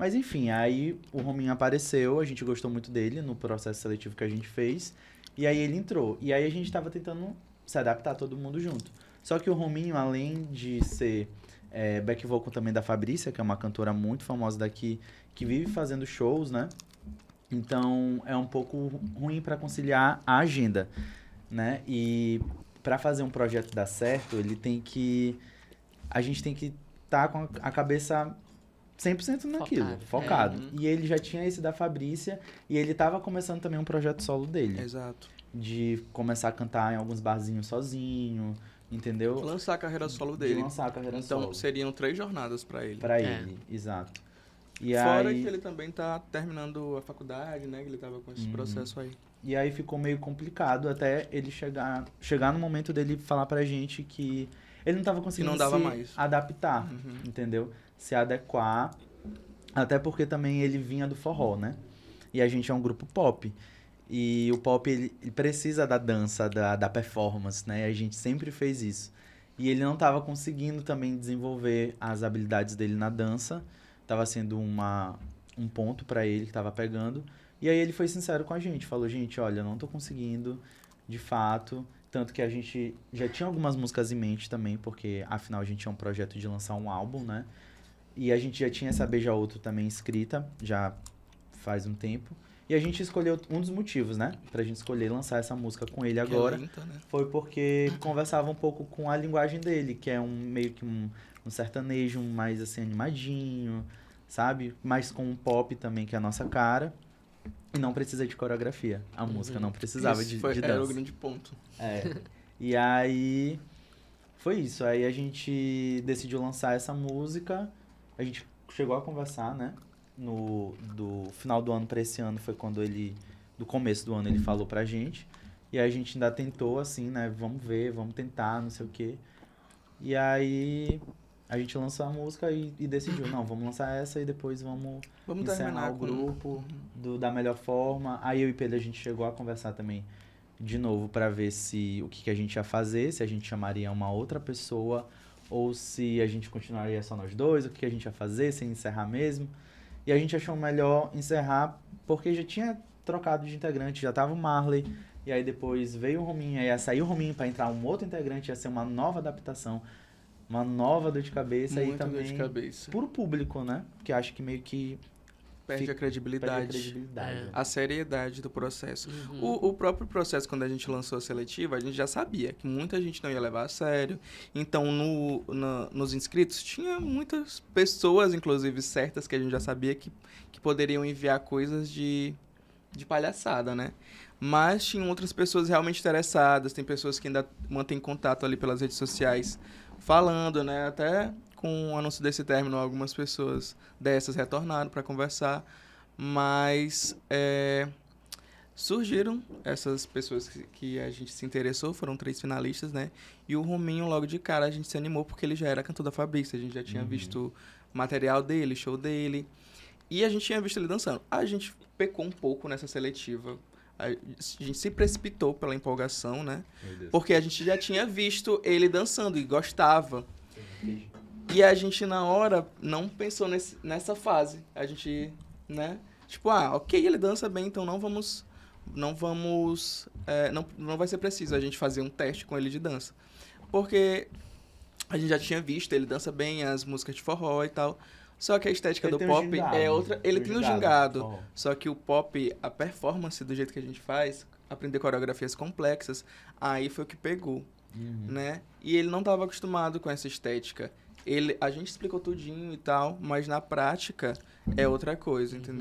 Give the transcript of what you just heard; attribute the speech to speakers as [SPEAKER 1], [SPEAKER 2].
[SPEAKER 1] Mas enfim, aí o Rominho apareceu, a gente gostou muito dele no processo seletivo que a gente fez. E aí ele entrou. E aí a gente estava tentando se adaptar todo mundo junto. Só que o Rominho, além de ser é, back vocal também da Fabrícia, que é uma cantora muito famosa daqui, que vive fazendo shows, né? Então é um pouco ruim para conciliar a agenda, né? E para fazer um projeto dar certo, ele tem que a gente tem que estar tá com a cabeça 100% naquilo, focado. focado. É. E ele já tinha esse da Fabrícia e ele estava começando também um projeto solo dele. Exato. De começar a cantar em alguns barzinhos sozinho, entendeu?
[SPEAKER 2] lançar a carreira solo dele. De lançar a carreira então, solo. seriam três jornadas para ele. Para é. ele, exato. E Fora aí... que ele também tá terminando a faculdade, né? Que ele tava com esse uhum. processo aí.
[SPEAKER 1] E aí ficou meio complicado até ele chegar, chegar no momento dele falar pra gente que ele não estava conseguindo não se adaptar, uhum. entendeu? Se adequar. Até porque também ele vinha do forró, né? E a gente é um grupo pop. E o pop ele, ele precisa da dança, da, da performance, né? E a gente sempre fez isso. E ele não estava conseguindo também desenvolver as habilidades dele na dança. Tava sendo uma, um ponto para ele que tava pegando. E aí ele foi sincero com a gente, falou: "Gente, olha, eu não tô conseguindo, de fato. Tanto que a gente já tinha algumas músicas em mente também, porque afinal a gente tinha um projeto de lançar um álbum, né? E a gente já tinha essa Beija Outro também escrita, já faz um tempo. E a gente escolheu um dos motivos, né? Pra gente escolher lançar essa música com ele é agora. É lenta, né? Foi porque conversava um pouco com a linguagem dele, que é um meio que um, um sertanejo mais assim animadinho, sabe? Mais com um pop também, que é a nossa cara. E não precisa de coreografia. A uhum. música uhum. não precisava isso de, foi, de dança. Era o grande ponto. É. E aí foi isso. Aí a gente decidiu lançar essa música. A gente chegou a conversar, né? No do final do ano para esse ano foi quando ele do começo do ano ele falou pra gente. E a gente ainda tentou assim, né? Vamos ver, vamos tentar, não sei o quê. E aí a gente lançou a música e, e decidiu, não, vamos lançar essa e depois vamos, vamos encerrar o grupo com... Uhum. do, da melhor forma. Aí eu e Pedro a gente chegou a conversar também de novo para ver se o que, que a gente ia fazer, se a gente chamaria uma outra pessoa ou se a gente continuaria só nós dois, o que, que a gente ia fazer, se encerrar mesmo. E a gente achou melhor encerrar porque já tinha trocado de integrante, já tava o Marley. E aí depois veio o Rominho, aí ia sair o Rominho para entrar um outro integrante, ia ser uma nova adaptação uma nova dor de cabeça Muito aí também. Dor de cabeça. Por público, né? Porque acho que meio que. Perde fica, a credibilidade. Perde a, credibilidade. É.
[SPEAKER 2] a seriedade do processo. Uhum. O, o, próprio processo, quando a gente lançou a seletiva, a gente já sabia que muita gente não ia levar a sério. Então, no, nos inscritos, tinha muitas pessoas, inclusive certas, que a gente já sabia que, que poderiam enviar coisas de, de palhaçada, né? Mas tinham outras pessoas realmente interessadas, tem pessoas que ainda mantêm contato ali pelas redes sociais falando, né? Até com o anúncio desse término, algumas pessoas dessas retornaram para conversar, mas é, surgiram essas pessoas que, que, a gente se interessou, foram três finalistas, né? E o Rominho, logo de cara, a gente se animou porque ele já era cantor da Fabrício, a gente já tinha uhum. visto material dele, show dele. E a gente tinha visto ele dançando. A gente pecou um pouco nessa seletiva, a gente se precipitou pela empolgação, né? Porque a gente já tinha visto ele dançando e gostava. E a gente, na hora, não pensou nesse, nessa fase. A gente, né? Tipo, ah, ok, ele dança bem, então não vamos. Não vamos. É, não, não vai ser preciso a gente fazer um teste com ele de dança. Porque a gente já tinha visto, ele dança bem as músicas de forró e tal. Só que a estética ele do pop é gingado, é outra. Ele tem um gingado. Só que o pop, a performance do jeito que a gente faz, aprender coreografias complexas, aí foi o que pegou. Uhum. Né? E ele não estava acostumado com essa estética. Ele, a gente explicou tudinho e tal, mas na prática é outra coisa, uhum. entendeu?